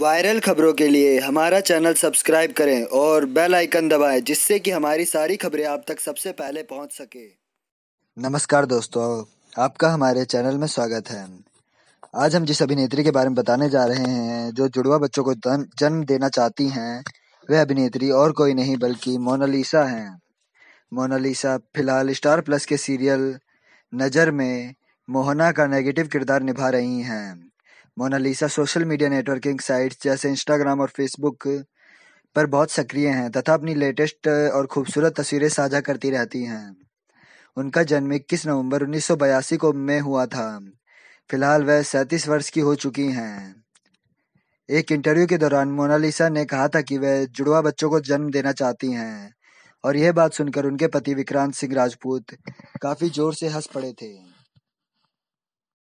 viral खबरों के लिए हमारा चैनल सब्सक्राइब करें और बेल आइकन दबाएं जिससे कि हमारी सारी खबरें आप तक सबसे पहले पहुंच सके नमस्कार दोस्तों आपका हमारे चैनल में स्वागत है आज हम जिस अभिनेत्री के बारे में बताने जा रहे हैं जो जुड़वा बच्चों को जन्म देना चाहती हैं वह अभिनेत्री और कोई नहीं बल्कि मोनालिसा हैं मोनालिसा फिलहाल स्टार प्लस के सीरियल नज़र में मोहना का नेगेटिव किरदार निभा रही हैं Monalisa social media networking sites जैसे इंस्टाग्राम और फेसबुक पर बहुत सक्रिय हैं तथा अपनी लेटेस्ट और खूबसूरत तस्वीरें साझा करती रहती हैं उनका जन्म इक्कीस नवंबर उन्नीस को में हुआ था फिलहाल वह सैंतीस वर्ष की हो चुकी हैं एक इंटरव्यू के दौरान मोनालिसा ने कहा था कि वह जुड़वा बच्चों को जन्म देना चाहती हैं और यह बात सुनकर उनके पति विक्रांत सिंह राजपूत काफी जोर से हंस पड़े थे